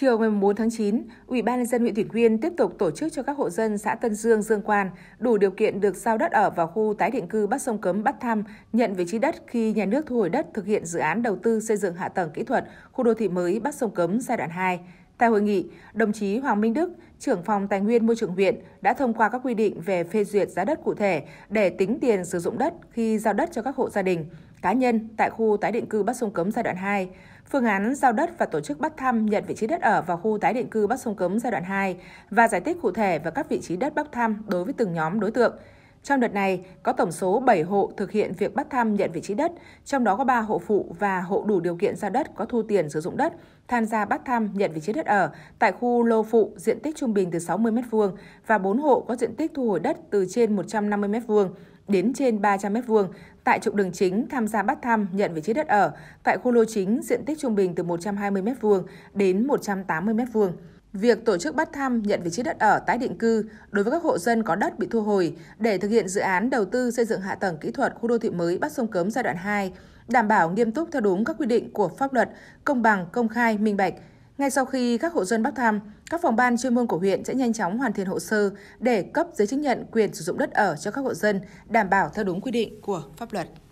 Chiều ngày 4 tháng 9, Ủy ban nhân dân huyện Thủy Nguyên tiếp tục tổ chức cho các hộ dân xã Tân Dương, Dương Quan đủ điều kiện được giao đất ở vào khu tái định cư Bắc Sông Cấm Bắc Thăm, nhận vị trí đất khi nhà nước thu hồi đất thực hiện dự án đầu tư xây dựng hạ tầng kỹ thuật khu đô thị mới Bắc Sông Cấm giai đoạn 2. Tại hội nghị, đồng chí Hoàng Minh Đức, trưởng phòng Tài nguyên Môi trường huyện đã thông qua các quy định về phê duyệt giá đất cụ thể để tính tiền sử dụng đất khi giao đất cho các hộ gia đình, cá nhân tại khu tái định cư Bắc Sông Cấm giai đoạn 2, phương án giao đất và tổ chức bắt thăm nhận vị trí đất ở vào khu tái định cư Bắc Sông Cấm giai đoạn 2 và giải thích cụ thể về các vị trí đất bắt thăm đối với từng nhóm đối tượng. Trong đợt này, có tổng số 7 hộ thực hiện việc bắt thăm nhận vị trí đất, trong đó có 3 hộ phụ và hộ đủ điều kiện giao đất có thu tiền sử dụng đất, tham gia bắt thăm nhận vị trí đất ở tại khu lô phụ diện tích trung bình từ 60 m2 và 4 hộ có diện tích thu hồi đất từ trên 150 m2 đến trên 300 m2 tại trục đường chính tham gia bắt thăm nhận vị trí đất ở tại khu lô chính diện tích trung bình từ 120 m2 đến 180 m2. Việc tổ chức bắt thăm nhận vị trí đất ở tái định cư đối với các hộ dân có đất bị thu hồi để thực hiện dự án đầu tư xây dựng hạ tầng kỹ thuật khu đô thị mới Bắc Sông Cấm giai đoạn 2, đảm bảo nghiêm túc theo đúng các quy định của pháp luật, công bằng, công khai, minh bạch. Ngay sau khi các hộ dân bắt thăm, các phòng ban chuyên môn của huyện sẽ nhanh chóng hoàn thiện hồ sơ để cấp giấy chứng nhận quyền sử dụng đất ở cho các hộ dân đảm bảo theo đúng quy định của pháp luật.